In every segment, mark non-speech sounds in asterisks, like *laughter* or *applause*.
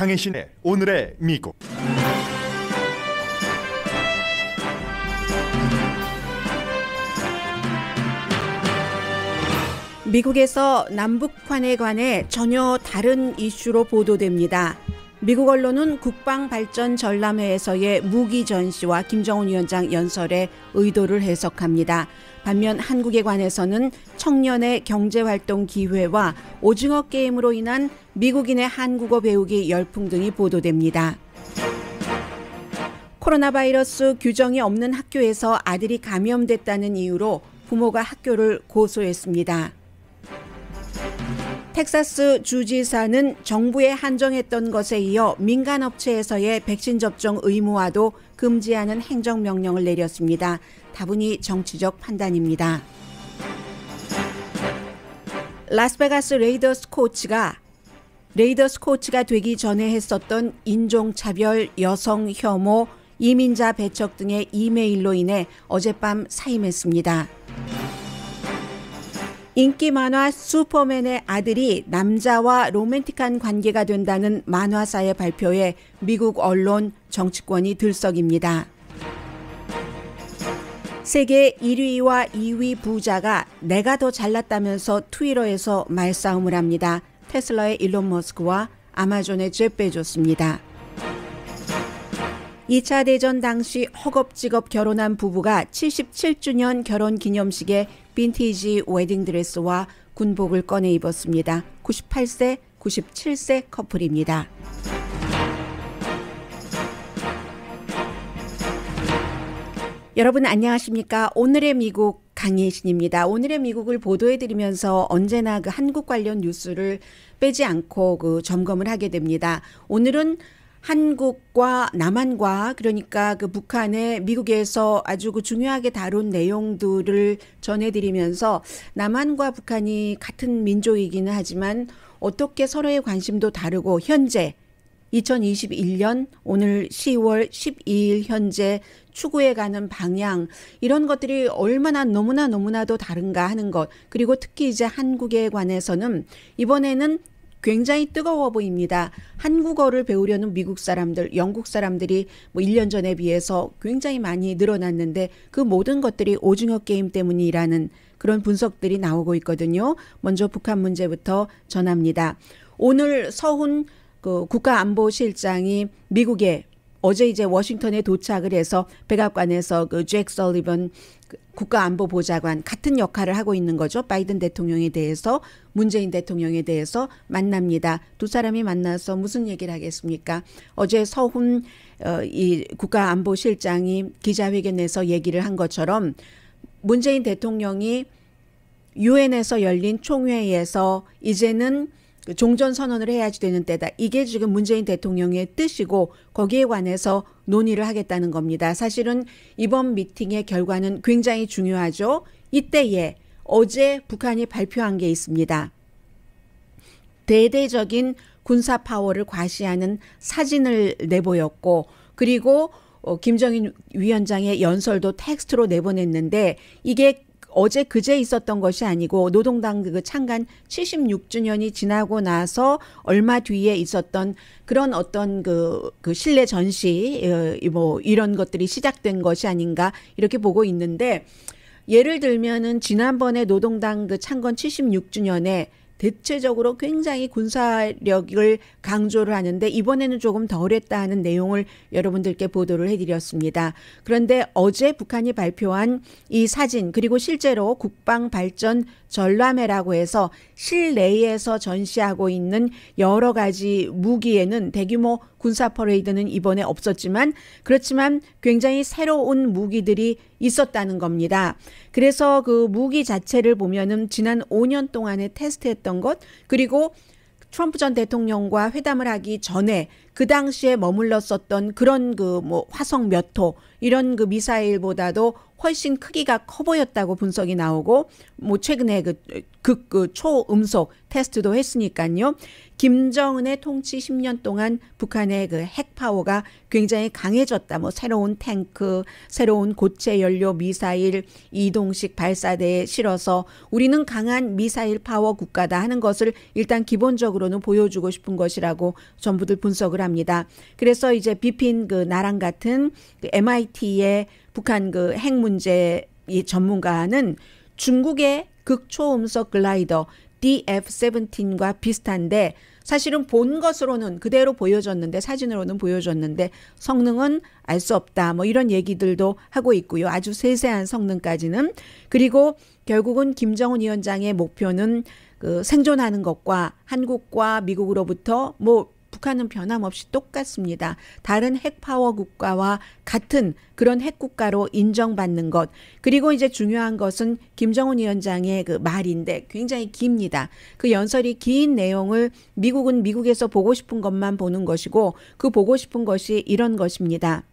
강혜신의 오늘의 미국 미국에서 남북한에 관해 전혀 다른 이슈로 보도됩니다. 미국 언론은 국방발전 전람회에서의 무기 전시와 김정은 위원장 연설의 의도를 해석합니다. 반면 한국에 관해서는 청년의 경제활동 기회와 오징어 게임으로 인한 미국인의 한국어 배우기 열풍 등이 보도됩니다. 코로나 바이러스 규정이 없는 학교에서 아들이 감염됐다는 이유로 부모가 학교를 고소했습니다. 텍사스 주지사는 정부에 한정했던 것에 이어 민간업체에서의 백신 접종 의무화도 금지하는 행정명령을 내렸습니다. 다분히 정치적 판단입니다. 라스베가스 레이더스 코치가 레이더스 코치가 되기 전에 했었던 인종차별, 여성 혐오, 이민자 배척 등의 이메일로 인해 어젯밤 사임했습니다. 인기 만화 슈퍼맨의 아들이 남자와 로맨틱한 관계가 된다는 만화사의 발표에 미국 언론 정치권이 들썩입니다. 세계 1위와 2위 부자가 내가 더 잘났다면서 트위터에서 말싸움을 합니다. 테슬라의 일론 머스크와 아마존의 제 베조스입니다. 2차 대전 당시 허겁지겁 결혼한 부부가 77주년 결혼 기념식에 빈티지 웨딩 드레스와 군복을 꺼내 입었습니다. 98세, 97세 커플입니다. 여러분 안녕하십니까? 오늘의 미국 강예신입니다. 오늘의 미국을 보도해드리면서 언제나 그 한국 관련 뉴스를 빼지 않고 그 점검을 하게 됩니다. 오늘은 한국과 남한과 그러니까 그 북한의 미국에서 아주 그 중요하게 다룬 내용들을 전해드리면서 남한과 북한이 같은 민족이기는 하지만 어떻게 서로의 관심도 다르고 현재 2021년 오늘 10월 12일 현재 추구해 가는 방향 이런 것들이 얼마나 너무나 너무나도 다른가 하는 것 그리고 특히 이제 한국에 관해서는 이번에는 굉장히 뜨거워 보입니다. 한국어를 배우려는 미국 사람들, 영국 사람들이 뭐 1년 전에 비해서 굉장히 많이 늘어났는데 그 모든 것들이 오징어 게임 때문이라는 그런 분석들이 나오고 있거든요. 먼저 북한 문제부터 전합니다. 오늘 서훈 그 국가안보실장이 미국에 어제 이제 워싱턴에 도착을 해서 백악관에서 그잭 설리번 국가안보보좌관 같은 역할을 하고 있는 거죠. 바이든 대통령에 대해서 문재인 대통령에 대해서 만납니다. 두 사람이 만나서 무슨 얘기를 하겠습니까? 어제 서훈 어, 이 국가안보실장이 기자회견에서 얘기를 한 것처럼 문재인 대통령이 유엔에서 열린 총회에서 이제는 그 종전 선언을 해야지 되는 때다. 이게 지금 문재인 대통령의 뜻이고 거기에 관해서 논의를 하겠다는 겁니다. 사실은 이번 미팅의 결과는 굉장히 중요하죠. 이때에 어제 북한이 발표한 게 있습니다. 대대적인 군사 파워를 과시하는 사진을 내보였고 그리고 어, 김정인 위원장의 연설도 텍스트로 내보냈는데 이게 어제 그제 있었던 것이 아니고 노동당 그 창간 76주년이 지나고 나서 얼마 뒤에 있었던 그런 어떤 그, 그 실내 전시 어, 뭐 이런 것들이 시작된 것이 아닌가 이렇게 보고 있는데 예를 들면은 지난번에 노동당 그 창건 76주년에 대체적으로 굉장히 군사력을 강조를 하는데 이번에는 조금 덜했다 하는 내용을 여러분들께 보도를 해드렸습니다. 그런데 어제 북한이 발표한 이 사진 그리고 실제로 국방 발전 전람회라고 해서 실내에서 전시하고 있는 여러 가지 무기에는 대규모 군사 퍼레이드는 이번에 없었지만 그렇지만 굉장히 새로운 무기들이 있었다는 겁니다. 그래서 그 무기 자체를 보면은 지난 5년 동안에 테스트했던 것 그리고 트럼프 전 대통령과 회담을 하기 전에 그 당시에 머물렀었던 그런 그 뭐 화성 몇호 이런 그 미사일보다도 훨씬 크기가 커 보였다고 분석이 나오고 뭐 최근에 그그그 초음속 테스트도 했으니까요. 김정은의 통치 10년 동안 북한의 그 핵파워가 굉장히 강해졌다. 뭐 새로운 탱크, 새로운 고체 연료 미사일, 이동식 발사대에 실어서 우리는 강한 미사일 파워 국가다 하는 것을 일단 기본적으로는 보여주고 싶은 것이라고 전부들 분석을 합니다. 그래서 이제 비핀 그 나랑 같은 그 MIT의 북한 그 핵 문제 이 전문가는 중국의 극초음속 글라이더 DF-17과 비슷한데 사실은 본 것으로는 그대로 보여줬는데 사진으로는 보여줬는데 성능은 알 수 없다. 뭐 이런 얘기들도 하고 있고요. 아주 세세한 성능까지는 그리고 결국은 김정은 위원장의 목표는 그 생존하는 것과 한국과 미국으로부터 뭐 북한은 변함없이 똑같습니다. 다른 핵파워 국가와 같은 그런 핵국가로 인정받는 것. 그리고 이제 중요한 것은 김정은 위원장의 그 말인데 굉장히 깁니다. 그 연설이 긴 내용을 미국은 미국에서 보고 싶은 것만 보는 것이고 그 보고 싶은 것이 이런 것입니다.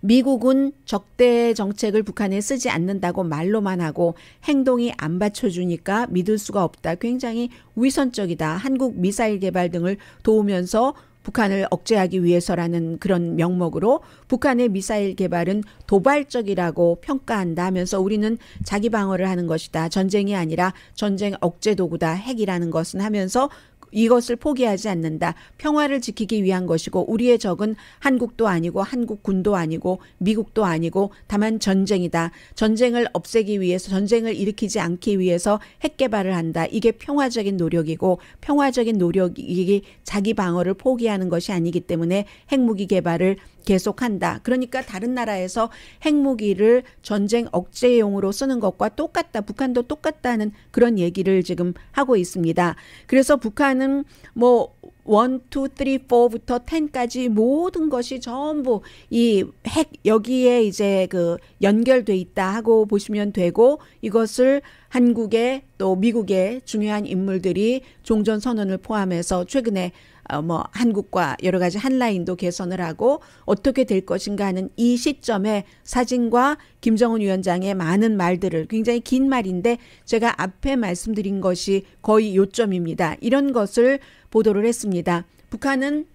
미국은 적대 정책을 북한에 쓰지 않는다고 말로만 하고 행동이 안 받쳐주니까 믿을 수가 없다. 굉장히 위선적이다. 한국 미사일 개발 등을 도우면서 북한을 억제하기 위해서라는 그런 명목으로 북한의 미사일 개발은 도발적이라고 평가한다면서 하 우리는 자기 방어를 하는 것이다. 전쟁이 아니라 전쟁 억제 도구다. 핵이라는 것은 하면서 이것을 포기하지 않는다. 평화를 지키기 위한 것이고 우리의 적은 한국도 아니고 한국군도 아니고 미국도 아니고 다만 전쟁이다. 전쟁을 없애기 위해서 전쟁을 일으키지 않기 위해서 핵 개발을 한다. 이게 평화적인 노력이고 평화적인 노력이 자기 방어를 포기하는 것이 아니기 때문에 핵무기 개발을 계속한다. 그러니까 다른 나라에서 핵무기를 전쟁 억제용으로 쓰는 것과 똑같다. 북한도 똑같다는 그런 얘기를 지금 하고 있습니다. 그래서 북한은 뭐 1, 2, 3, 4부터 10까지 모든 것이 전부 이 핵 여기에 이제 그 연결돼 있다 하고 보시면 되고 이것을 한국의 또 미국의 중요한 인물들이 종전 선언을 포함해서 최근에 어, 뭐 한국과 여러 가지 한라인도 개선을 하고 어떻게 될 것인가 하는 이 시점에 사진과 김정은 위원장의 많은 말들을 굉장히 긴 말인데 제가 앞에 말씀드린 것이 거의 요점입니다. 이런 것을 보도를 했습니다. 북한은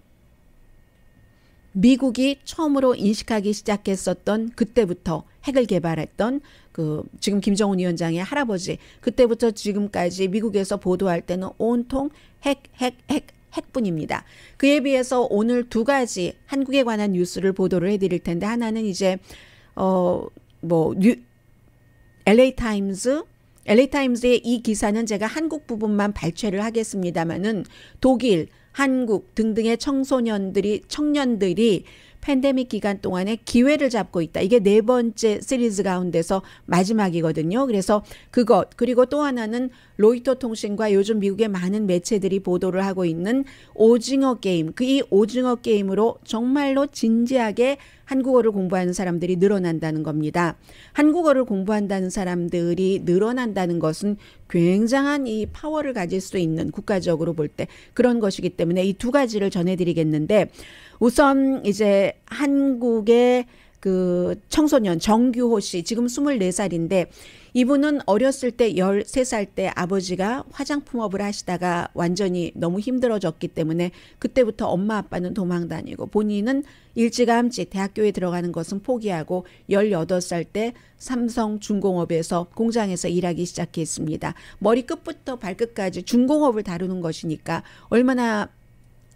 미국이 처음으로 인식하기 시작했었던 그때부터 핵을 개발했던 그 지금 김정은 위원장의 할아버지 그때부터 지금까지 미국에서 보도할 때는 온통 핵핵핵 핵뿐입니다. 그에 비해서 오늘 두 가지 한국에 관한 뉴스를 보도를 해드릴 텐데 하나는 이제 어뭐 LA 타임즈 LA 타임즈의 이 기사는 제가 한국 부분만 발췌를 하겠습니다만은 독일, 한국 등등의 청소년들이 청년들이 팬데믹 기간 동안에 기회를 잡고 있다. 이게 네 번째 시리즈 가운데서 마지막이거든요. 그래서 그것 그리고 또 하나는 로이터 통신과 요즘 미국의 많은 매체들이 보도를 하고 있는 오징어 게임. 그 이 오징어 게임으로 정말로 진지하게 한국어를 공부하는 사람들이 늘어난다는 겁니다. 한국어를 공부한다는 사람들이 늘어난다는 것은 굉장한 이 파워를 가질 수 있는 국가적으로 볼 때 그런 것이기 때문에 이 두 가지를 전해드리겠는데 우선 이제 한국의 그 청소년 정규호 씨 지금 24살인데 이분은 어렸을 때 13살 때 아버지가 화장품업을 하시다가 완전히 너무 힘들어졌기 때문에 그때부터 엄마 아빠는 도망 다니고 본인은 일찌감치 대학교에 들어가는 것은 포기하고 18살 때 삼성 중공업에서 공장에서 일하기 시작했습니다. 머리 끝부터 발끝까지 중공업을 다루는 것이니까 얼마나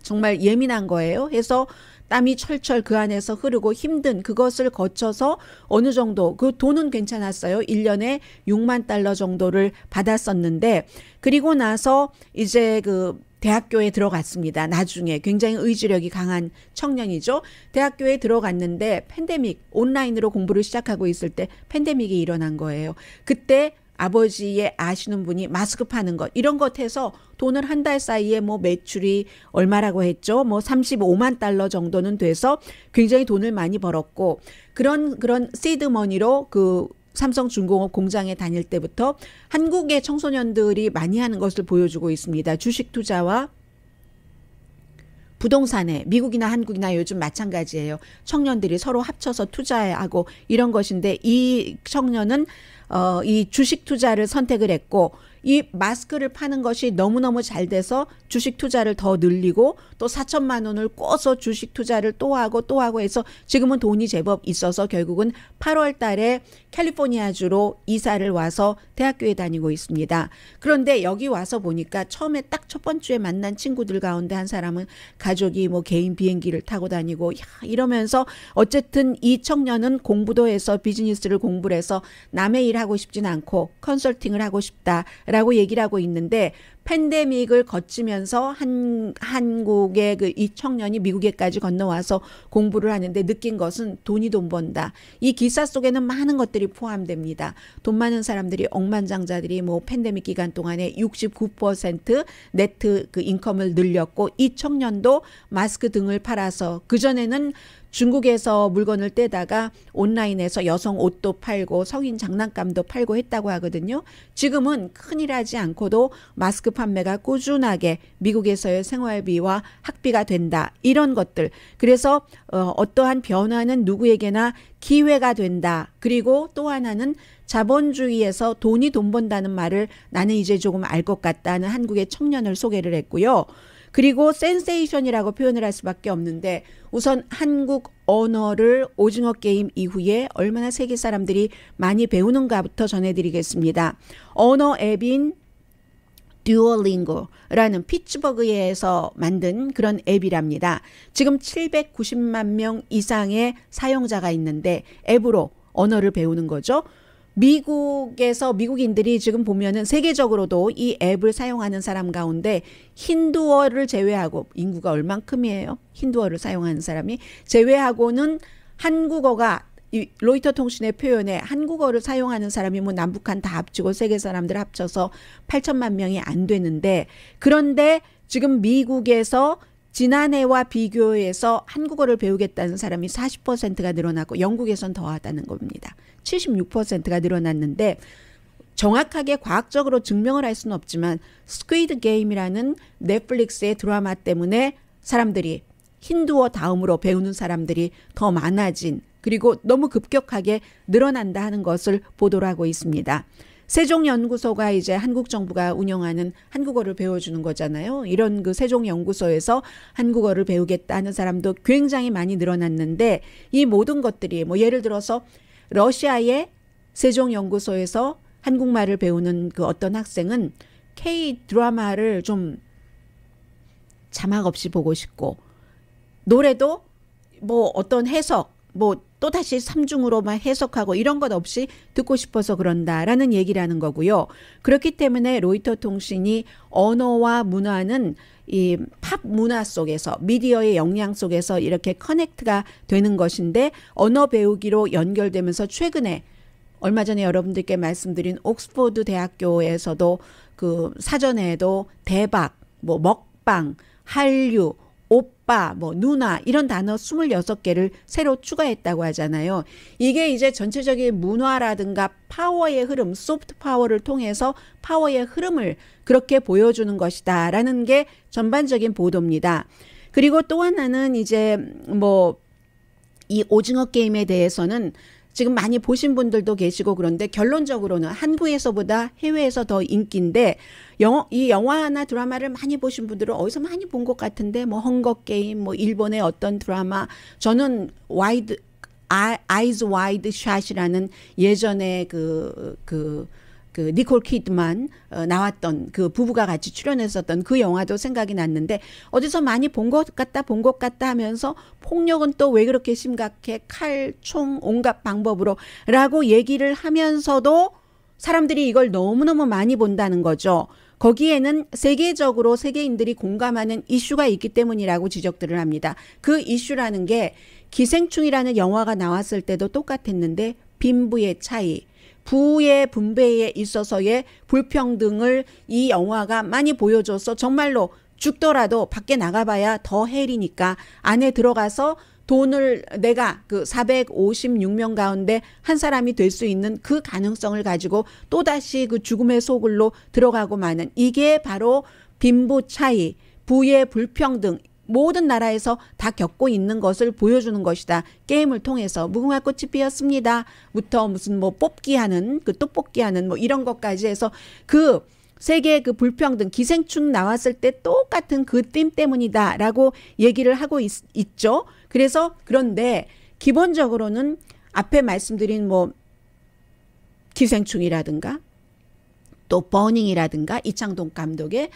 정말 예민한 거예요. 해서 땀이 철철 그 안에서 흐르고 힘든 그것을 거쳐서 어느 정도 그 돈은 괜찮았어요. 1년에 6만 달러 정도를 받았었는데 그리고 나서 이제 그 대학교에 들어갔습니다. 나중에 굉장히 의지력이 강한 청년이죠. 대학교에 들어갔는데 팬데믹 온라인으로 공부를 시작하고 있을 때 팬데믹이 일어난 거예요. 그때 아버지의 아시는 분이 마스크 파는 것 이런 것 해서 돈을 한 달 사이에 뭐 매출이 얼마라고 했죠? 뭐 35만 달러 정도는 돼서 굉장히 돈을 많이 벌었고 그런 그런 시드 머니로 그 삼성중공업 공장에 다닐 때부터 한국의 청소년들이 많이 하는 것을 보여주고 있습니다. 주식 투자와 부동산에 미국이나 한국이나 요즘 마찬가지예요. 청년들이 서로 합쳐서 투자하고 이런 것인데 이 청년은 어, 이 주식 투자를 선택을 했고 이 마스크를 파는 것이 너무너무 잘 돼서 주식 투자를 더 늘리고 또 4천만 원을 꿔서 주식 투자를 또 하고 또 하고 해서 지금은 돈이 제법 있어서 결국은 8월 달에 캘리포니아주로 이사를 와서 대학교에 다니고 있습니다. 그런데 여기 와서 보니까 처음에 딱 첫 번째에 만난 친구들 가운데 한 사람은 가족이 뭐 개인 비행기를 타고 다니고 야 이러면서 어쨌든 이 청년은 공부도 해서 비즈니스를 공부를 해서 남의 일 하고 싶진 않고 컨설팅을 하고 싶다. 라고 얘기를 하고 있는데 팬데믹을 거치면서 한 한국의 그 이 청년이 미국에까지 건너와서 공부를 하는데 느낀 것은 돈이 돈 번다. 이 기사 속에는 많은 것들이 포함됩니다. 돈 많은 사람들이 억만장자들이 뭐 팬데믹 기간 동안에 69% 네트 그 인컴을 늘렸고 이 청년도 마스크 등을 팔아서 그전에는 중국에서 물건을 떼다가 온라인에서 여성 옷도 팔고 성인 장난감도 팔고 했다고 하거든요. 지금은 큰일 하지 않고도 마스크 판매가 꾸준하게 미국에서의 생활비와 학비가 된다. 이런 것들. 그래서 어, 어떠한 변화는 누구에게나 기회가 된다. 그리고 또 하나는 자본주의에서 돈이 돈 번다는 말을 나는 이제 조금 알 것 같다는 한국의 청년을 소개를 했고요. 그리고 센세이션이라고 표현을 할 수밖에 없는데 우선 한국 언어를 오징어 게임 이후에 얼마나 세계 사람들이 많이 배우는가부터 전해드리겠습니다. 언어 앱인 듀얼링고라는 피츠버그에서 만든 그런 앱이랍니다. 지금 790만 명 이상의 사용자가 있는데 앱으로 언어를 배우는 거죠. 미국에서 미국인들이 지금 보면은 세계적으로도 이 앱을 사용하는 사람 가운데 힌두어를 제외하고 인구가 얼만큼이에요? 힌두어를 사용하는 사람이 제외하고는 한국어가 이 로이터 통신의 표현에 한국어를 사용하는 사람이 뭐 남북한 다 합치고 세계 사람들 합쳐서 8천만 명이 안 되는데 그런데 지금 미국에서 지난해와 비교해서 한국어를 배우겠다는 사람이 40%가 늘어났고 영국에선 더하다는 겁니다. 76%가 늘어났는데 정확하게 과학적으로 증명을 할 수는 없지만 스퀴드 게임이라는 넷플릭스의 드라마 때문에 사람들이 힌두어 다음으로 배우는 사람들이 더 많아진 그리고 너무 급격하게 늘어난다 하는 것을 보도를 하고 있습니다. 세종연구소가 이제 한국 정부가 운영하는 한국어를 배워주는 거잖아요. 이런 그 세종연구소에서 한국어를 배우겠다는 사람도 굉장히 많이 늘어났는데 이 모든 것들이 뭐 예를 들어서 러시아의 세종연구소에서 한국말을 배우는 그 어떤 학생은 K 드라마를 좀 자막 없이 보고 싶고 노래도 뭐 어떤 해석 뭐 또다시 삼중으로만 해석하고 이런 것 없이 듣고 싶어서 그런다라는 얘기라는 거고요. 그렇기 때문에 로이터 통신이 언어와 문화는 이 팝 문화 속에서 미디어의 영향 속에서 이렇게 커넥트가 되는 것인데 언어 배우기로 연결되면서 최근에 얼마 전에 여러분들께 말씀드린 옥스포드 대학교에서도 그 사전에도 대박, 뭐 먹방, 한류, 오빠, 뭐 누나 이런 단어 26개를 새로 추가했다고 하잖아요. 이게 이제 전체적인 문화라든가 파워의 흐름, 소프트 파워를 통해서 파워의 흐름을 그렇게 보여주는 것이다라는 게 전반적인 보도입니다. 그리고 또 하나는 이제 뭐 이 오징어 게임에 대해서는 지금 많이 보신 분들도 계시고 그런데 결론적으로는 한국에서보다 해외에서 더 인기인데 영어, 이 영화나 드라마를 많이 보신 분들은 어디서 많이 본 것 같은데 뭐 헝거 게임, 뭐 일본의 어떤 드라마 저는 와이드 아, 아이즈 와이드 샷이라는 예전에 그그 그, 그그 니콜 키드만 어, 나왔던 그 부부가 같이 출연했었던 그 영화도 생각이 났는데 어디서 많이 본 것 같다 본 것 같다 하면서 폭력은 또 왜 그렇게 심각해 칼, 총, 온갖 방법으로라고 얘기를 하면서도 사람들이 이걸 너무너무 많이 본다는 거죠. 거기에는 세계적으로 세계인들이 공감하는 이슈가 있기 때문이라고 지적들을 합니다. 그 이슈라는 게 기생충이라는 영화가 나왔을 때도 똑같았는데 빈부의 차이, 부의 분배에 있어서의 불평등을 이 영화가 많이 보여줘서 정말로 죽더라도 밖에 나가봐야 더 헬이니까 안에 들어가서 돈을 내가 그 456명 가운데 한 사람이 될 수 있는 그 가능성을 가지고 또다시 그 죽음의 소굴로 들어가고 마는 이게 바로 빈부 차이, 부의 불평등, 모든 나라에서 다 겪고 있는 것을 보여주는 것이다. 게임을 통해서 무궁화 꽃이 피었습니다. 부터 무슨 뭐 뽑기 하는 그또 뽑기 하는 뭐 이런 것까지 해서 그 세계의 그 불평등 기생충 나왔을 때 똑같은 그띠 때문이다라고 얘기를 하고 있, 있죠. 그래서 그런데 기본적으로는 앞에 말씀드린 뭐 기생충이라든가 또 버닝이라든가 이창동 감독의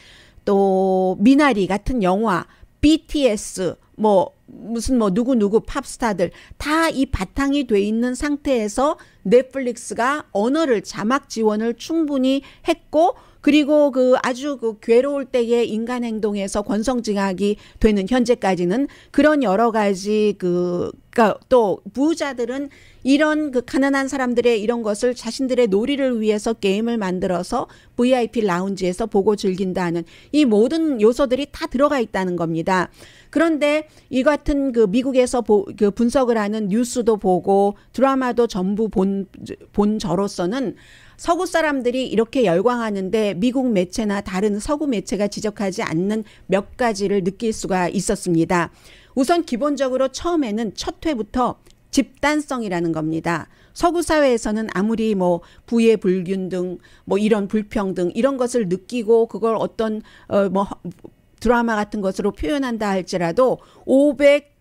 또 미나리 같은 영화 BTS 뭐 무슨 뭐 누구 누구 팝스타들 다 이 바탕이 돼 있는 상태에서 넷플릭스가 언어를 자막 지원을 충분히 했고 그리고 그 아주 그 괴로울 때의 인간 행동에서 권성징악이 되는 현재까지는 그런 여러 가지 그 그러니까 또 부자들은 이런 그 가난한 사람들의 이런 것을 자신들의 놀이를 위해서 게임을 만들어서 VIP 라운지에서 보고 즐긴다는 이 모든 요소들이 다 들어가 있다는 겁니다. 그런데 이 같은 그 미국에서 보, 그 분석을 하는 뉴스도 보고 드라마도 전부 본, 본 저로서는 서구 사람들이 이렇게 열광하는데 미국 매체나 다른 서구 매체가 지적하지 않는 몇 가지를 느낄 수가 있었습니다. 우선 기본적으로 처음에는 첫 회부터 집단성이라는 겁니다. 서구 사회에서는 아무리 뭐 부의 불균등, 뭐 이런 불평등 이런 것을 느끼고 그걸 어떤 어뭐 드라마 같은 것으로 표현한다 할지라도 500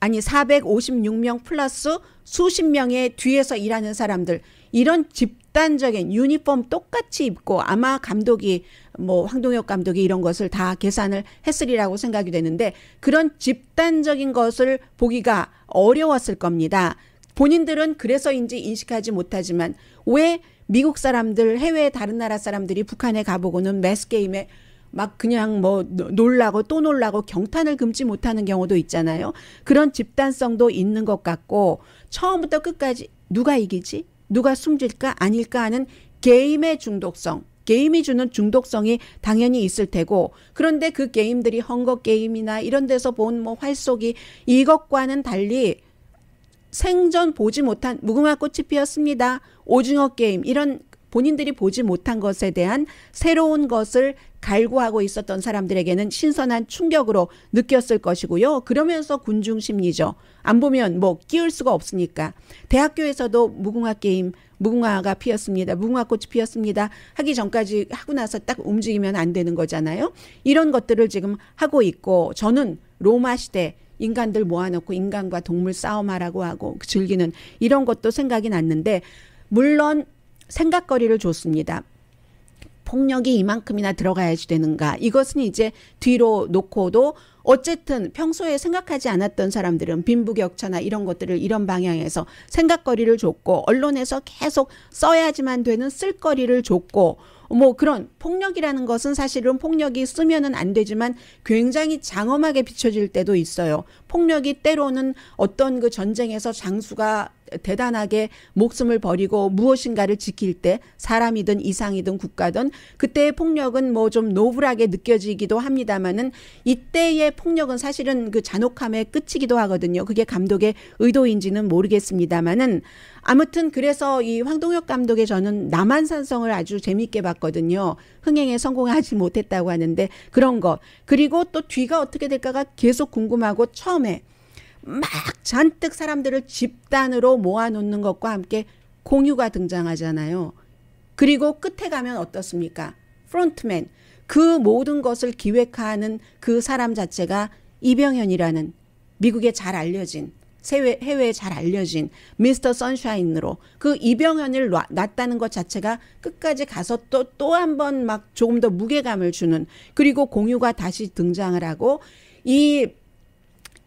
아니 456명 플러스 수십 명의 뒤에서 일하는 사람들 이런 집 극단적인 유니폼 똑같이 입고 아마 감독이 뭐 황동혁 감독이 이런 것을 다 계산을 했으리라고 생각이 되는데 그런 집단적인 것을 보기가 어려웠을 겁니다. 본인들은 그래서인지 인식하지 못하지만 왜 미국 사람들 해외 다른 나라 사람들이 북한에 가보고는 매스 게임에 막 그냥 뭐 놀라고 또 놀라고 경탄을 금치 못하는 경우도 있잖아요. 그런 집단성도 있는 것 같고 처음부터 끝까지 누가 이기지? 누가 숨질까 아닐까 하는 게임의 중독성 게임이 주는 중독성이 당연히 있을 테고 그런데 그 게임들이 헝거 게임이나 이런 데서 본 뭐 활쏘기 이것과는 달리 생전 보지 못한 무궁화 꽃이 피었습니다. 오징어 게임 이런 본인들이 보지 못한 것에 대한 새로운 것을 갈구하고 있었던 사람들에게는 신선한 충격으로 느꼈을 것이고요. 그러면서 군중 심리죠. 안 보면 뭐 끼울 수가 없으니까. 대학교에서도 무궁화 게임, 무궁화가 피었습니다. 무궁화꽃이 피었습니다. 하기 전까지 하고 나서 딱 움직이면 안 되는 거잖아요. 이런 것들을 지금 하고 있고 저는 로마 시대 인간들 모아놓고 인간과 동물 싸움하라고 하고 즐기는 이런 것도 생각이 났는데 물론 생각거리를 줬습니다. 폭력이 이만큼이나 들어가야지 되는가. 이것은 이제 뒤로 놓고도 어쨌든 평소에 생각하지 않았던 사람들은 빈부격차나 이런 것들을 이런 방향에서 생각거리를 줬고 언론에서 계속 써야지만 되는 쓸거리를 줬고 뭐 그런 폭력이라는 것은 사실은 폭력이 쓰면은 안 되지만 굉장히 장엄하게 비춰질 때도 있어요. 폭력이 때로는 어떤 그 전쟁에서 장수가 대단하게 목숨을 버리고 무엇인가를 지킬 때 사람이든 이상이든 국가든 그때의 폭력은 뭐 좀 노블하게 느껴지기도 합니다만은 이때의 폭력은 사실은 그 잔혹함의 끝이기도 하거든요. 그게 감독의 의도인지는 모르겠습니다만은 아무튼 그래서 이 황동혁 감독의 저는 남한산성을 아주 재밌게 봤거든요. 흥행에 성공하지 못했다고 하는데 그런 거 그리고 또 뒤가 어떻게 될까가 계속 궁금하고 처음에 막 잔뜩 사람들을 집단으로 모아놓는 것과 함께 공유가 등장하잖아요. 그리고 끝에 가면 어떻습니까? 프론트맨. 그 모든 것을 기획하는 그 사람 자체가 이병현이라는 미국에 잘 알려진 해외, 해외에 잘 알려진 미스터 선샤인으로 그 이병현을 낳았다는 것 자체가 끝까지 가서 또 또 한 번 막 조금 더 무게감을 주는 그리고 공유가 다시 등장을 하고 이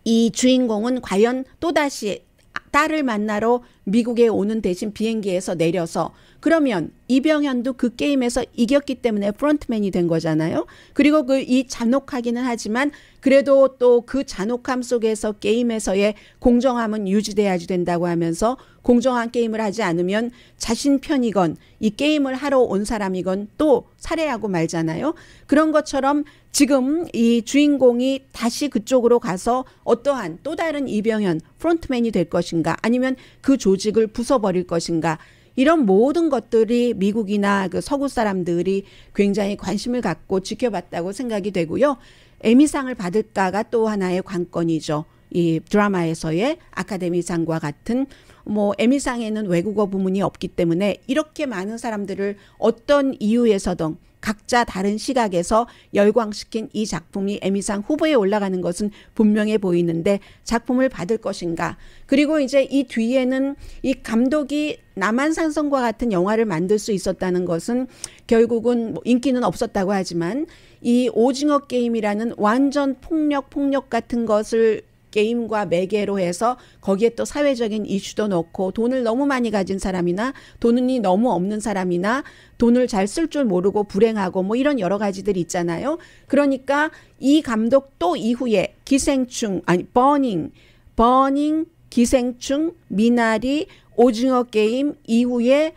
이 주인공은 과연 또다시 딸을 만나러 미국에 오는 대신 비행기에서 내려서 그러면 이병현도 그 게임에서 이겼기 때문에 프론트맨이된 거잖아요. 그리고 그 이 잔혹하기는 하지만 그래도 또 그 잔혹함 속에서 게임에서의 공정함은 유지돼야지 된다고 하면서 공정한 게임을 하지 않으면 자신 편이건 이 게임을 하러 온 사람이건 또 살해하고 말잖아요. 그런 것처럼 지금 이 주인공이 다시 그쪽으로 가서 어떠한 또 다른 이병현 프론트맨이 될 것인가 아니면 그 조직을 부숴버릴 것인가 이런 모든 것들이 미국이나 그 서구 사람들이 굉장히 관심을 갖고 지켜봤다고 생각이 되고요. 에미상을 받을까가 또 하나의 관건이죠. 이 드라마에서의 아카데미상과 같은 뭐 에미상에는 외국어 부문이 없기 때문에 이렇게 많은 사람들을 어떤 이유에서든 각자 다른 시각에서 열광시킨 이 작품이 에미상 후보에 올라가는 것은 분명해 보이는데 작품을 받을 것인가. 그리고 이제 이 뒤에는 이 감독이 남한산성과 같은 영화를 만들 수 있었다는 것은 결국은 뭐 인기는 없었다고 하지만 이 오징어 게임이라는 완전 폭력 폭력 같은 것을 게임과 매개로 해서 거기에 또 사회적인 이슈도 넣고 돈을 너무 많이 가진 사람이나 돈이 너무 없는 사람이나 돈을 잘 쓸 줄 모르고 불행하고 뭐 이런 여러 가지들이 있잖아요. 그러니까 이감독또 이후에 기생충 아니 버닝 버닝 기생충 미나리 오징어 게임 이후에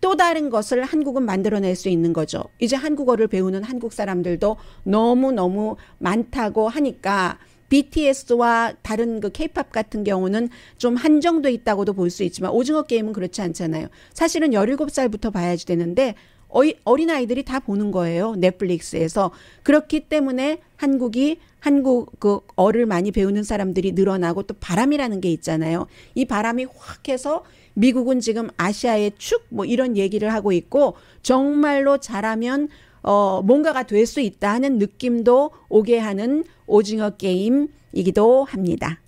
또 다른 것을 한국은 만들어낼 수 있는 거죠. 이제 한국어를 배우는 한국 사람들도 너무너무 많다고 하니까 BTS와 다른 그 K-팝 같은 경우는 좀 한정돼 있다고도 볼 수 있지만 오징어 게임은 그렇지 않잖아요. 사실은 17살부터 봐야지 되는데 어이, 어린 아이들이 다 보는 거예요. 넷플릭스에서. 그렇기 때문에 한국이 한국 그 어를 많이 배우는 사람들이 늘어나고 또 바람이라는 게 있잖아요. 이 바람이 확 해서 미국은 지금 아시아의 축 뭐 이런 얘기를 하고 있고 정말로 잘하면 어, 뭔가가 될 수 있다 하는 느낌도 오게 하는 오징어 게임이기도 합니다.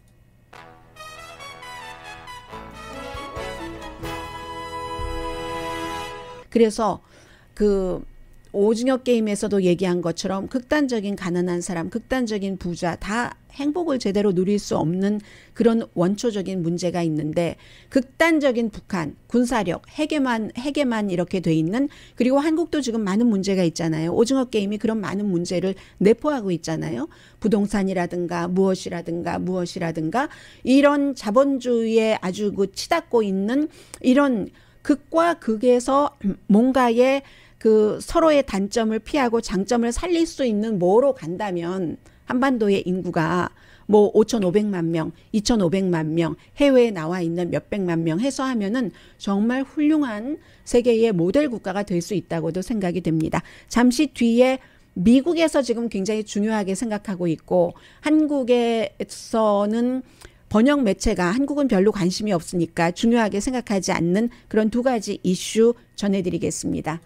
그래서 그 오징어 게임에서도 얘기한 것처럼 극단적인 가난한 사람, 극단적인 부자 다 행복을 제대로 누릴 수 없는 그런 원초적인 문제가 있는데 극단적인 북한 군사력 핵에만 핵에만 이렇게 돼 있는 그리고 한국도 지금 많은 문제가 있잖아요. 오징어 게임이 그런 많은 문제를 내포하고 있잖아요. 부동산이라든가 무엇이라든가 무엇이라든가 이런 자본주의에 아주 그 치닫고 있는 이런 극과 극에서 뭔가의 그 서로의 단점을 피하고 장점을 살릴 수 있는 뭐로 간다면 한반도의 인구가 뭐 5,500만 명, 2,500만 명, 해외에 나와 있는 몇백만 명 해서 하면은 정말 훌륭한 세계의 모델 국가가 될 수 있다고도 생각이 됩니다. 잠시 뒤에 미국에서 지금 굉장히 중요하게 생각하고 있고 한국에서는 번역 매체가 한국은 별로 관심이 없으니까 중요하게 생각하지 않는 그런 두 가지 이슈 전해드리겠습니다.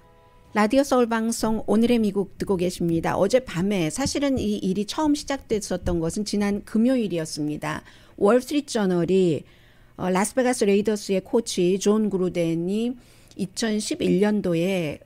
라디오 서울 방송 오늘의 미국 듣고 계십니다. 어젯밤에 사실은 이 일이 처음 시작됐었던 것은 지난 금요일이었습니다. 월스트리트저널이 어, 라스베가스 레이더스의 코치 존 그루덴이 2011년도에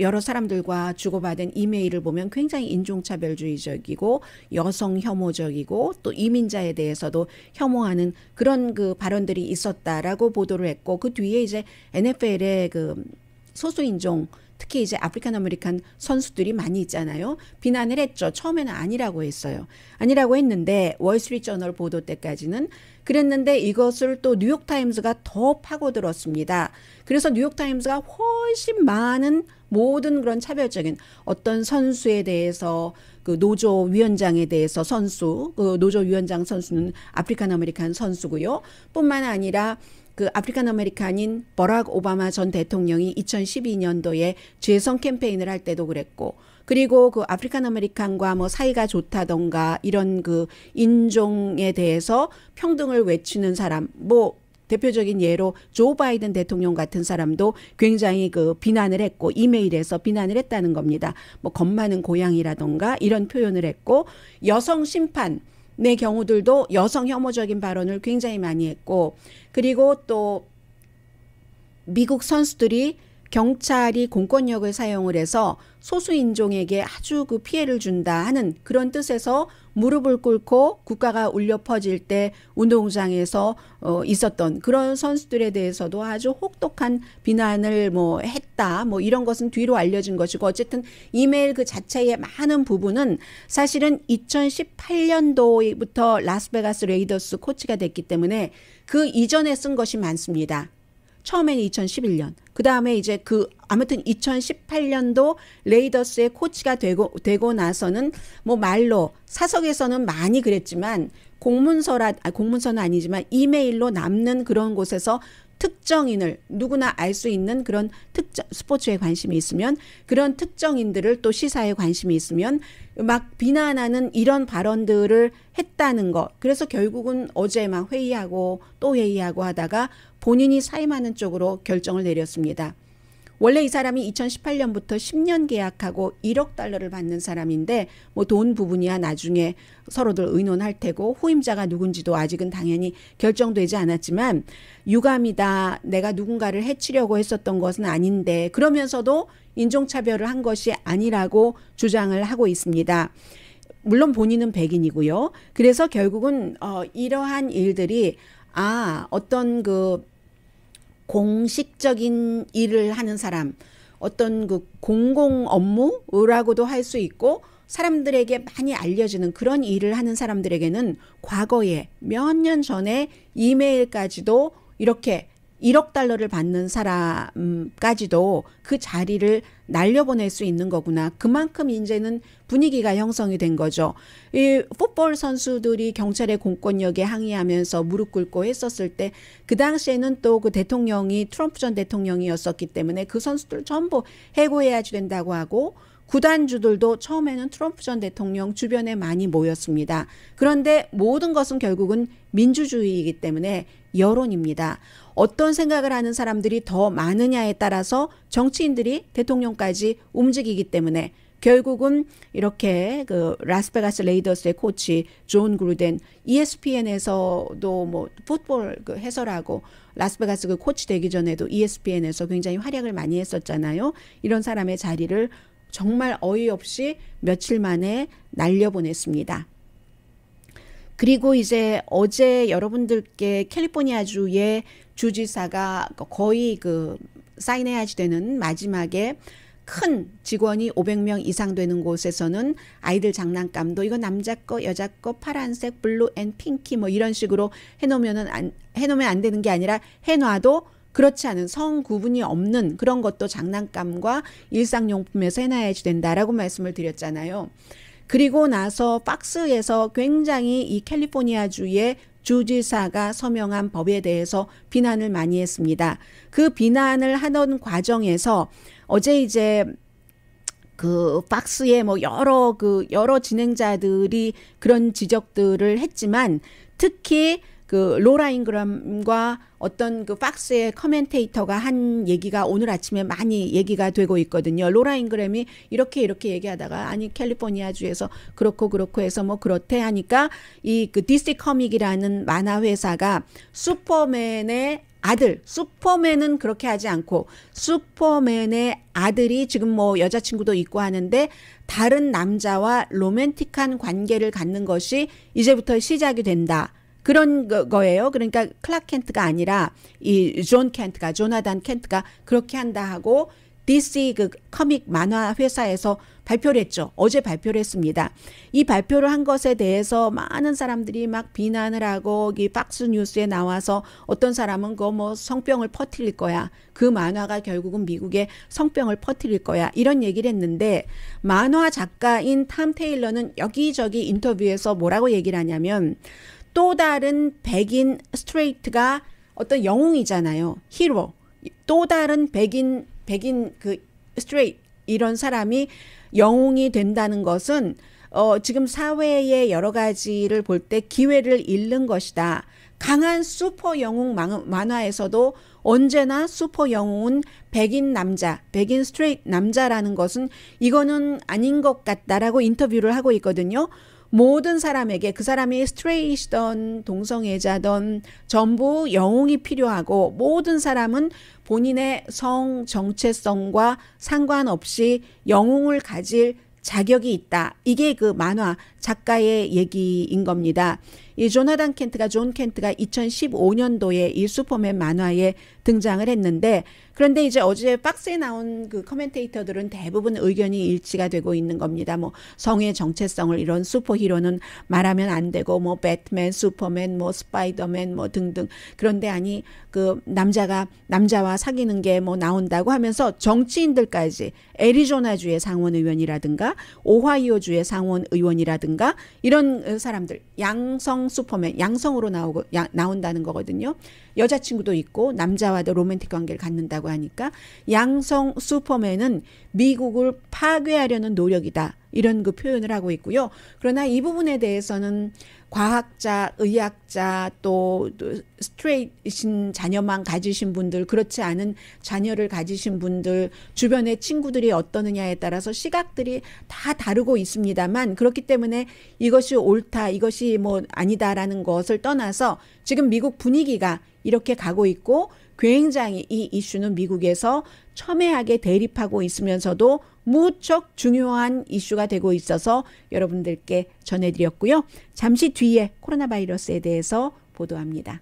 여러 사람들과 주고받은 이메일을 보면 굉장히 인종차별주의적이고 여성 혐오적이고 또 이민자에 대해서도 혐오하는 그런 그 발언들이 있었다라고 보도를 했고 그 뒤에 이제 NFL의 그 소수인종 특히 이제 아프리칸 아메리칸 선수들이 많이 있잖아요. 비난을 했죠. 처음에는 아니라고 했어요. 아니라고 했는데 월스트리트저널 보도 때까지는 그랬는데 이것을 또 뉴욕타임스가 더 파고들었습니다. 그래서 뉴욕타임스가 훨씬 많은 모든 그런 차별적인 어떤 선수에 대해서 그 노조 위원장에 대해서 선수, 그 노조 위원장 선수는 아프리칸 아메리칸 선수고요. 뿐만 아니라 그 아프리칸 아메리칸인 버락 오바마 전 대통령이 2012년도에 죄성 캠페인을 할 때도 그랬고 그리고 그 아프리칸 아메리칸과 뭐 사이가 좋다던가 이런 그 인종에 대해서 평등을 외치는 사람 뭐 대표적인 예로 조 바이든 대통령 같은 사람도 굉장히 그 비난을 했고 이메일에서 비난을 했다는 겁니다. 뭐 겁 많은 고양이라던가 이런 표현을 했고 여성 심판 내 경우들도 여성 혐오적인 발언을 굉장히 많이 했고 그리고 또 미국 선수들이 경찰이 공권력을 사용을 해서 소수인종에게 아주 그 피해를 준다 하는 그런 뜻에서 무릎을 꿇고 국가가 울려 퍼질 때 운동장에서 어, 있었던 그런 선수들에 대해서도 아주 혹독한 비난을 뭐 했다 뭐 이런 것은 뒤로 알려진 것이고 어쨌든 이메일 그 자체의 많은 부분은 사실은 2018년도부터 라스베가스 레이더스 코치가 됐기 때문에 그 이전에 쓴 것이 많습니다. 처음에는 2011년, 그 다음에 이제 그 아무튼 2018년도 레이더스의 코치가 되고 되고 나서는 뭐 말로 사석에서는 많이 그랬지만 공문서라 아, 공문서는 아니지만 이메일로 남는 그런 곳에서 특정인을 누구나 알 수 있는 그런 특정 스포츠에 관심이 있으면 그런 특정인들을 또 시사에 관심이 있으면 막 비난하는 이런 발언들을 했다는 것. 그래서 결국은 어제 막 회의하고 또 회의하고 하다가 본인이 사임하는 쪽으로 결정을 내렸습니다. 원래 이 사람이 2018년부터 10년 계약하고 1억 달러를 받는 사람인데 뭐 돈 부분이야 나중에 서로들 의논할 테고 후임자가 누군지도 아직은 당연히 결정되지 않았지만 유감이다. 내가 누군가를 해치려고 했었던 것은 아닌데 그러면서도 인종차별을 한 것이 아니라고 주장을 하고 있습니다. 물론 본인은 백인이고요. 그래서 결국은 어 이러한 일들이 아 어떤 그 공식적인 일을 하는 사람, 어떤 그 공공 업무라고도 할 수 있고 사람들에게 많이 알려지는 그런 일을 하는 사람들에게는 과거에 몇 년 전에 이메일까지도 이렇게 1억 달러를 받는 사람까지도 그 자리를 날려보낼 수 있는 거구나. 그만큼 이제는 분위기가 형성이 된 거죠. 이 풋볼 선수들이 경찰의 공권력에 항의하면서 무릎 꿇고 했었을 때 그 당시에는 또 그 대통령이 트럼프 전 대통령이었었기 때문에 그 선수들 전부 해고해야지 된다고 하고 구단주들도 처음에는 트럼프 전 대통령 주변에 많이 모였습니다. 그런데 모든 것은 결국은 민주주의이기 때문에 여론입니다. 어떤 생각을 하는 사람들이 더 많으냐에 따라서 정치인들이 대통령까지 움직이기 때문에 결국은 이렇게 그 라스베가스 레이더스의 코치 존 그루덴 ESPN에서도 뭐 풋볼 그 해설하고 라스베가스 그 코치 되기 전에도 ESPN에서 굉장히 활약을 많이 했었잖아요. 이런 사람의 자리를 정말 어이없이 며칠 만에 날려보냈습니다. 그리고 이제 어제 여러분들께 캘리포니아주의 주지사가 거의 그 사인해야지 되는 마지막에 큰 직원이 500명 이상 되는 곳에서는 아이들 장난감도 이거 남자 거, 여자 거, 파란색, 블루 앤 핑키 뭐 이런 식으로 해놓으면은 안, 해놓으면 안 되는 게 아니라 해놔도 그렇지 않은 성 구분이 없는 그런 것도 장난감과 일상용품에서 해놔야지 된다라고 말씀을 드렸잖아요. 그리고 나서 박스에서 굉장히 이 캘리포니아주의 주지사가 서명한 법에 대해서 비난을 많이 했습니다. 그 비난을 하던 과정에서 어제 이제 그 박스에 뭐 여러 그 여러 진행자들이 그런 지적들을 했지만 특히 그 로라 잉그램과 어떤 그 팍스의 커멘테이터가 한 얘기가 오늘 아침에 많이 얘기가 되고 있거든요. 로라 잉그램이 이렇게 이렇게 얘기하다가 아니 캘리포니아 주에서 그렇고 그렇고 해서 뭐 그렇대 하니까 이그스 c 커믹이라는 만화 회사가 슈퍼맨의 아들 슈퍼맨은 그렇게 하지 않고 슈퍼맨의 아들이 지금 뭐 여자친구도 있고 하는데 다른 남자와 로맨틱한 관계를 갖는 것이 이제부터 시작이 된다. 그런 거, 예요 그러니까 클락 켄트가 아니라 이 존 켄트가 조나단 켄트가 그렇게 한다 하고 DC 그 커믹 만화 회사에서 발표를 했죠. 어제 발표를 했습니다. 이 발표를 한 것에 대해서 많은 사람들이 막 비난을 하고 이 박스 뉴스에 나와서 어떤 사람은 그거 뭐 성병을 퍼뜨릴 거야. 그 만화가 결국은 미국의 성병을 퍼뜨릴 거야. 이런 얘기를 했는데 만화 작가인 탐 테일러는 여기저기 인터뷰에서 뭐라고 얘기를 하냐면 또 다른 백인 스트레이트가 어떤 영웅이잖아요. 히로. 또 다른 백인 백인 그 스트레이트 이런 사람이 영웅이 된다는 것은 어 지금 사회의 여러 가지를 볼 때 기회를 잃는 것이다. 강한 슈퍼 영웅 만화에서도 언제나 슈퍼 영웅은 백인 남자, 백인 스트레이트 남자라는 것은 이거는 아닌 것 같다라고 인터뷰를 하고 있거든요. 모든 사람에게 그 사람이 스트레이시던 동성애자던 전부 영웅이 필요하고 모든 사람은 본인의 성 정체성과 상관없이 영웅을 가질 자격이 있다. 이게 그 만화 작가의 얘기인 겁니다. 이 조나단 켄트가 존 켄트가 2015년도에 이 슈퍼맨 만화에 등장을 했는데 그런데 이제 어제 박스에 나온 그 커멘테이터들은 대부분 의견이 일치가 되고 있는 겁니다. 뭐 성의 정체성을 이런 슈퍼히로는 말하면 안 되고 뭐 배트맨, 슈퍼맨, 뭐 스파이더맨 뭐 등등 그런데 아니 그 남자가 남자와 사귀는 게 뭐 나온다고 하면서 정치인들까지 애리조나주의 상원 의원이라든가 오하이오주의 상원 의원이라든가 이런 사람들 양성 슈퍼맨 양성으로 나오고 야, 나온다는 거거든요. 여자친구도 있고 남자와도 로맨틱 관계를 갖는다고 하니까 양성 슈퍼맨은 미국을 파괴하려는 노력이다. 이런 그 표현을 하고 있고요. 그러나 이 부분에 대해서는 과학자, 의학자 또, 스트레이신 자녀만 가지신 분들, 그렇지 않은 자녀를 가지신 분들, 주변의 친구들이 어떠느냐에 따라서 시각들이 다 다르고 있습니다만 그렇기 때문에 이것이 옳다, 이것이 뭐 아니다라는 것을 떠나서 지금 미국 분위기가 이렇게 가고 있고 굉장히 이 이슈는 미국에서 첨예하게 대립하고 있으면서도 무척 중요한 이슈가 되고 있어서 여러분들께 전해드렸고요. 잠시 뒤에 코로나 바이러스에 대해서 보도합니다.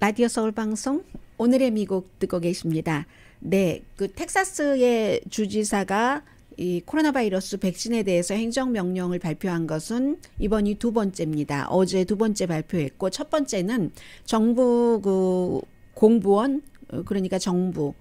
라디오 서울 방송 오늘의 미국 듣고 계십니다. 네, 그 텍사스의 주지사가 이 코로나 바이러스 백신에 대해서 행정명령을 발표한 것은 이번이 두 번째입니다. 어제 두 번째 발표했고, 첫 번째는 정부 그 공무원, 어, 그러니까 정부,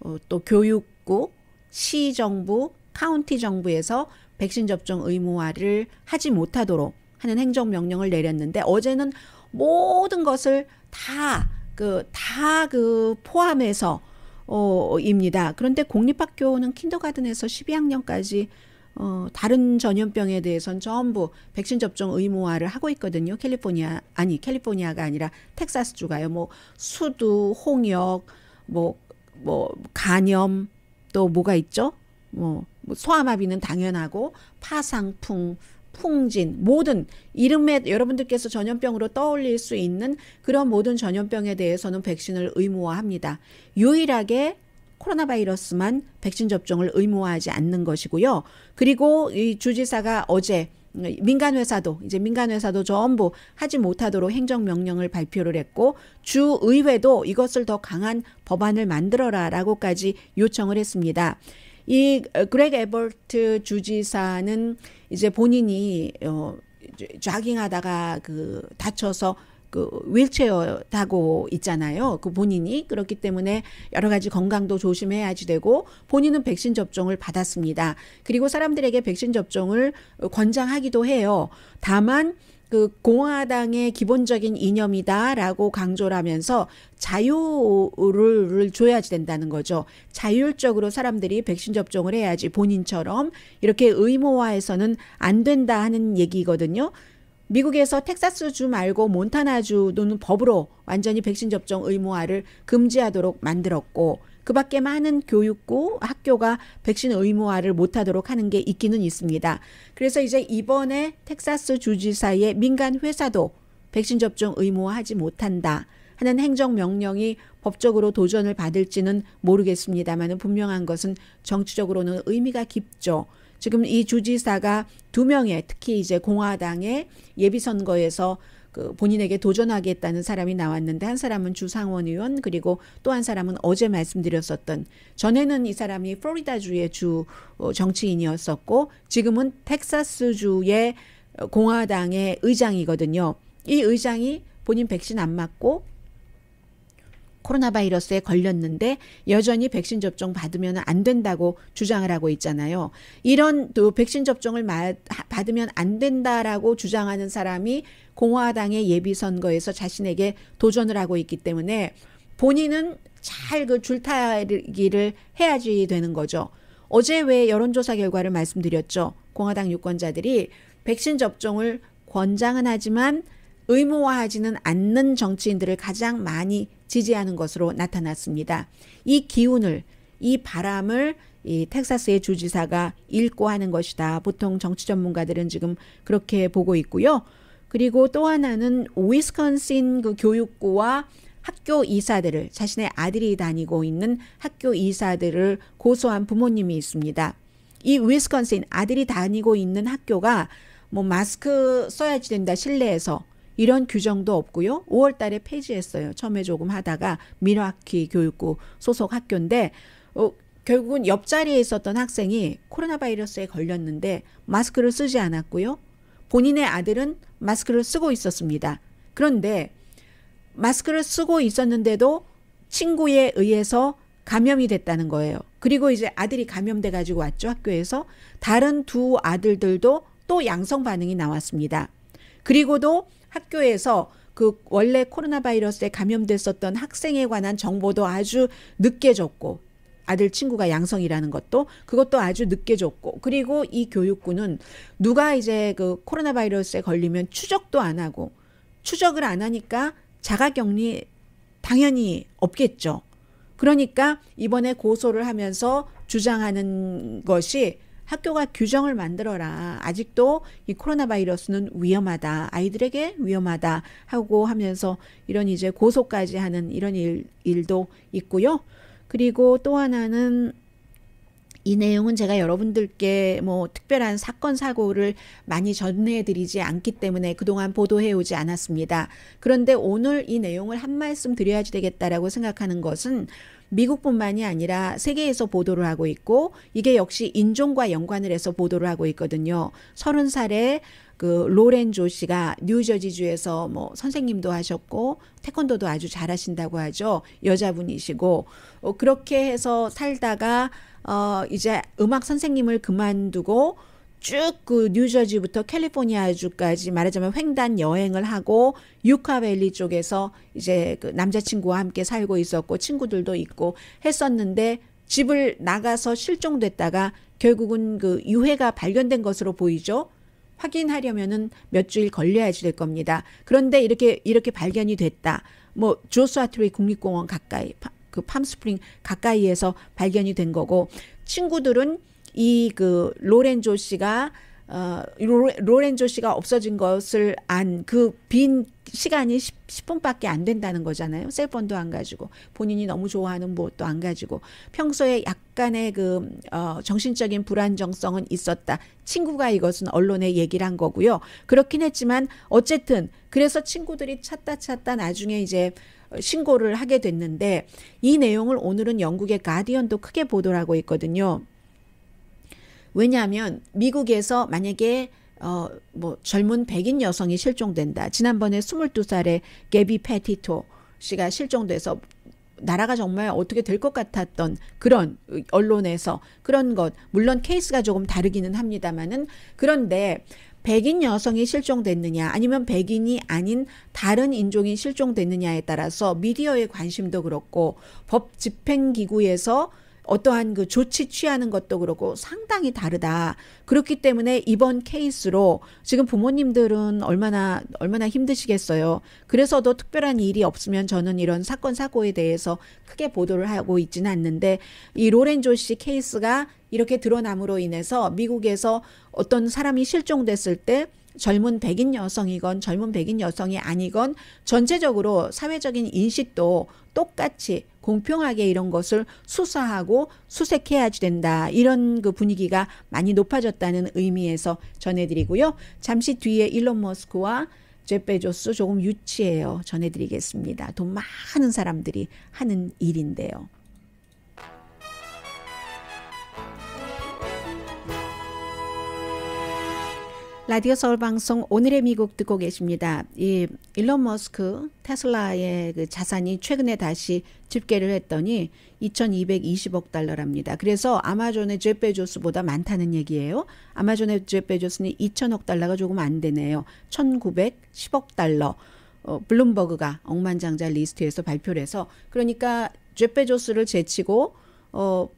어, 또 교육국, 시정부, 카운티 정부에서 백신 접종 의무화를 하지 못하도록 하는 행정명령을 내렸는데, 어제는 모든 것을 다, 그, 다 그 포함해서 어, 입니다. 그런데 공립학교는 킨더가든에서 12학년까지 어, 다른 전염병에 대해선 전부 백신 접종 의무화를 하고 있거든요. 캘리포니아 아니 캘리포니아가 아니라 텍사스 주가요. 뭐 수두, 홍역, 뭐뭐 뭐 간염 또 뭐가 있죠? 뭐, 뭐 소아마비는 당연하고 파상풍 풍진 모든 이름에 여러분들께서 전염병으로 떠올릴 수 있는 그런 모든 전염병에 대해서는 백신을 의무화합니다. 유일하게 코로나 바이러스만 백신 접종을 의무화하지 않는 것이고요. 그리고 이 주지사가 어제 민간 회사도 이제 민간 회사도 전부 하지 못하도록 행정 명령을 발표를 했고 주 의회도 이것을 더 강한 법안을 만들어라라고까지 요청을 했습니다. 이 어, 그렉 에버트 주지사는 이제 본인이 어, 좌깅하다가 그 다쳐서 그 윌체어 타고 있잖아요. 그 본인이 그렇기 때문에 여러 가지 건강도 조심해야지 되고 본인은 백신 접종을 받았습니다. 그리고 사람들에게 백신 접종을 권장하기도 해요. 다만 그 공화당의 기본적인 이념이다라고 강조를 하면서 자유를 줘야지 된다는 거죠. 자율적으로 사람들이 백신 접종을 해야지 본인처럼 이렇게 의무화해서는 안 된다 하는 얘기거든요. 미국에서 텍사스주 말고 몬타나주는 법으로 완전히 백신 접종 의무화를 금지하도록 만들었고 그 밖에 많은 교육고 학교가 백신 의무화를 못하도록 하는 게 있기는 있습니다. 그래서 이제 이번에 텍사스 주지사의 민간 회사도 백신 접종 의무화하지 못한다 하는 행정 명령이 법적으로 도전을 받을지는 모르겠습니다만 분명한 것은 정치적으로는 의미가 깊죠. 지금 이 주지사가 두 명의 특히 이제 공화당의 예비선거에서 그 본인에게 도전하겠다는 사람이 나왔는데 한 사람은 주상원 의원 그리고 또 한 사람은 어제 말씀드렸었던 전에는 이 사람이 플로리다 주의 주 어, 정치인이었었고 지금은 텍사스 주의 공화당의 의장이거든요. 이 의장이 본인 백신 안 맞고 코로나 바이러스에 걸렸는데 여전히 백신 접종 받으면 안 된다고 주장을 하고 있잖아요. 이런 또 백신 접종을 받으면 안 된다라고 주장하는 사람이 공화당의 예비 선거에서 자신에게 도전을 하고 있기 때문에 본인은 잘 그 줄타기를 해야지 되는 거죠. 어제 왜 여론조사 결과를 말씀드렸죠. 공화당 유권자들이 백신 접종을 권장은 하지만 의무화하지는 않는 정치인들을 가장 많이 지지하는 것으로 나타났습니다. 이 기운을 이 바람을 이 텍사스의 주지사가 읽고 하는 것이다. 보통 정치 전문가들은 지금 그렇게 보고 있고요. 그리고 또 하나는 위스콘신 그 교육부와 학교 이사들을 자신의 아들이 다니고 있는 학교 이사들을 고소한 부모님이 있습니다. 이 위스콘신 아들이 다니고 있는 학교가 뭐 마스크 써야지 된다 실내에서 이런 규정도 없고요. 5월 달에 폐지했어요. 처음에 조금 하다가 민화키 교육부 소속 학교인데 어, 결국은 옆자리에 있었던 학생이 코로나 바이러스에 걸렸는데 마스크를 쓰지 않았고요. 본인의 아들은 마스크를 쓰고 있었습니다. 그런데 마스크를 쓰고 있었는데도 친구에 의해서 감염이 됐다는 거예요. 그리고 이제 아들이 감염돼 가지고 왔죠. 학교에서 다른 두 아들들도 또 양성 반응이 나왔습니다. 그리고도 학교에서 그 원래 코로나 바이러스에 감염됐었던 학생에 관한 정보도 아주 늦게 줬고 아들 친구가 양성이라는 것도 그것도 아주 늦게 줬고 그리고 이 교육부는 누가 이제 그 코로나 바이러스에 걸리면 추적도 안 하고 추적을 안 하니까 자가 격리 당연히 없겠죠. 그러니까 이번에 고소를 하면서 주장하는 것이 학교가 규정을 만들어라. 아직도 이 코로나 바이러스는 위험하다. 아이들에게 위험하다. 하고 하면서 이런 이제 고소까지 하는 이런 일, 일도 있고요. 그리고 또 하나는 이 내용은 제가 여러분들께 뭐 특별한 사건 사고를 많이 전해드리지 않기 때문에 그동안 보도해오지 않았습니다. 그런데 오늘 이 내용을 한 말씀 드려야지 되겠다라고 생각하는 것은 미국뿐만이 아니라 세계에서 보도를 하고 있고 이게 역시 인종과 연관을 해서 보도를 하고 있거든요. 서른 살에 그 로렌 조 씨가 뉴저지주에서 뭐 선생님도 하셨고 태권도도 아주 잘하신다고 하죠. 여자분이시고 어, 그렇게 해서 살다가 어 이제 음악 선생님을 그만두고 쭉그 뉴저지부터 캘리포니아주까지 말하자면 횡단 여행을 하고 유카밸리 쪽에서 이제 그 남자친구와 함께 살고 있었고 친구들도 있고 했었는데 집을 나가서 실종됐다가 결국은 그 유해가 발견된 것으로 보이죠. 확인하려면은 몇 주일 걸려야지 될 겁니다. 그런데 이렇게 이렇게 발견이 됐다. 뭐 조스아 트리 국립공원 가까이 그 팜스프링 가까이에서 발견이 된 거고 친구들은 이그 로렌조 씨가 어, 로렌조 씨가 없어진 것을 안 그 빈 시간이 10, 분밖에안 된다는 거잖아요. 셀폰도 안 가지고 본인이 너무 좋아하는 무엇도 안 가지고 평소에 약간의 그 어, 정신적인 불안정성은 있었다. 친구가 이것은 언론에 얘기를 한 거고요. 그렇긴 했지만 어쨌든 그래서 친구들이 찾다 찾다 나중에 이제 신고를 하게 됐는데 이 내용을 오늘은 영국의 가디언도 크게 보도를 하고 있거든요. 왜냐하면 미국에서 만약에 어, 뭐 젊은 백인 여성이 실종된다. 지난번에 22살의 게비 패티토 씨가 실종돼서 나라가 정말 어떻게 될 것 같았던 그런 언론에서 그런 것 물론 케이스가 조금 다르기는 합니다만은 그런데 백인 여성이 실종됐느냐 아니면 백인이 아닌 다른 인종이 실종됐느냐에 따라서 미디어의 관심도 그렇고 법 집행기구에서 어떠한 그 조치 취하는 것도 그렇고 상당히 다르다. 그렇기 때문에 이번 케이스로 지금 부모님들은 얼마나 얼마나 힘드시겠어요. 그래서도 특별한 일이 없으면 저는 이런 사건 사고에 대해서 크게 보도를 하고 있지는 않는데 이 로렌조 씨 케이스가 이렇게 드러남으로 인해서 미국에서 어떤 사람이 실종됐을 때 젊은 백인 여성이건 젊은 백인 여성이 아니건 전체적으로 사회적인 인식도 똑같이 공평하게 이런 것을 수사하고 수색해야지 된다. 이런 그 분위기가 많이 높아졌다는 의미에서 전해드리고요. 잠시 뒤에 일론 머스크와 제 베조스 조금 유치해요. 전해드리겠습니다. 돈 많은 사람들이 하는 일인데요. 라디오 서울 방송 오늘의 미국 듣고 계십니다. 이 일론 머스크 테슬라의 그 자산이 최근에 다시 집계를 했더니 2,220억 달러랍니다. 그래서 아마존의 제 베조스보다 많다는 얘기예요. 아마존의 제 베조스는 2,000억 달러가 조금 안 되네요. 1,910억 달러. 어, 블룸버그가 억만장자 리스트에서 발표를 해서 그러니까 제 베조스를 제치고 어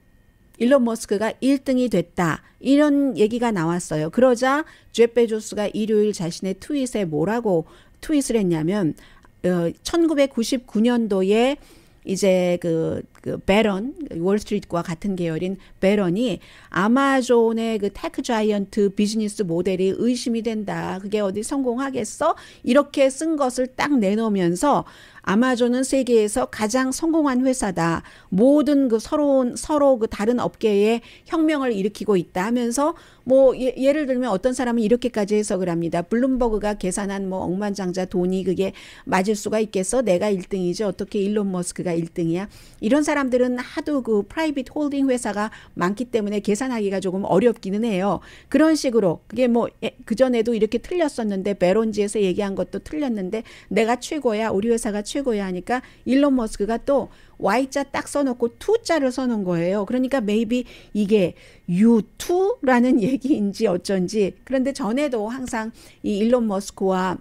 일론 머스크가 1등이 됐다. 이런 얘기가 나왔어요. 그러자 제 베조스가 일요일 자신의 트윗에 뭐라고 트윗을 했냐면 1999년도에 어, 이제 그그 베런 월스트리트와 같은 계열인 베런이 아마존의 그 테크 자이언트 비즈니스 모델이 의심이 된다. 그게 어디 성공하겠어? 이렇게 쓴 것을 딱 내놓으면서 아마존은 세계에서 가장 성공한 회사다. 모든 그 서로 서로 그 다른 업계에 혁명을 일으키고 있다 하면서 뭐 예, 예를 들면 어떤 사람은 이렇게까지 해석을 합니다. 블룸버그가 계산한 뭐 억만장자 돈이 그게 맞을 수가 있겠어? 내가 1등이지 어떻게 일론 머스크가 1등이야? 이런 사람 사람들은 하도 그 프라이빗 홀딩 회사가 많기 때문에 계산하기가 조금 어렵기는 해요. 그런 식으로 그게 뭐 예, 그전에도 이렇게 틀렸었는데 베론지에서 얘기한 것도 틀렸는데 내가 최고야 우리 회사가 최고야 하니까 일론 머스크가 또 Y자 딱 써놓고 투자를 써놓은 거예요. 그러니까 maybe 이게 U2라는 *laughs* 얘기인지 어쩐지 그런데 전에도 항상 이 일론 머스크와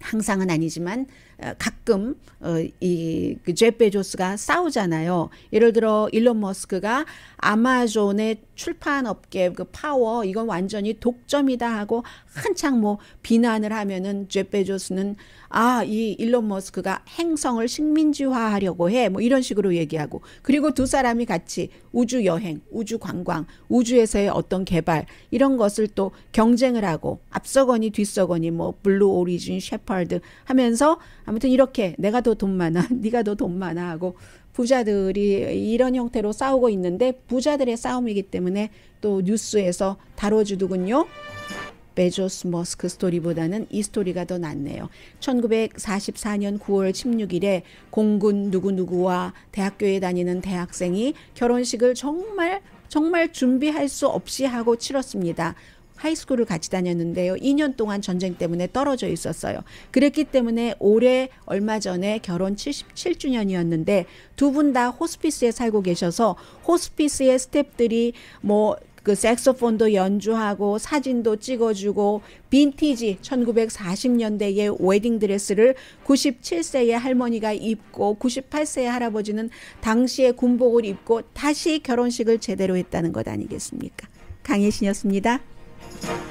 항상은 아니지만 어, 가끔 어, 이제 그 베조스가 싸우잖아요. 예를 들어 일론 머스크가 아마존의 출판 업계 그 파워 이건 완전히 독점이다 하고 한창 뭐 비난을 하면은 제 베조스는 아 이 일론 머스크가 행성을 식민지화하려고 해 뭐 이런 식으로 얘기하고 그리고 두 사람이 같이 우주 여행, 우주 관광, 우주에서의 어떤 개발 이런 것을 또 경쟁을 하고 앞서거니 뒤서거니 뭐 블루 오리진 셰퍼드 하면서 아무튼 이렇게 내가 더 돈 많아, *laughs* 네가 더 돈 많아 하고 부자들이 이런 형태로 싸우고 있는데 부자들의 싸움이기 때문에 또 뉴스에서 다뤄주더군요. 베조스 머스크 스토리보다는 이 스토리가 더 낫네요. 1944년 9월 16일에 공군 누구누구와 대학교에 다니는 대학생이 결혼식을 정말 정말 준비할 수 없이 하고 치렀습니다. 하이스쿨을 같이 다녔는데요. 2년 동안 전쟁 때문에 떨어져 있었어요. 그랬기 때문에 올해 얼마 전에 결혼 77주년이었는데 두 분 다 호스피스에 살고 계셔서 호스피스의 스탭들이 뭐 그 색소폰도 연주하고 사진도 찍어주고 빈티지 1940년대의 웨딩 드레스를 97세의 할머니가 입고 98세의 할아버지는 당시의 군복을 입고 다시 결혼식을 제대로 했다는 것 아니겠습니까? 강혜신이었습니다. Bye.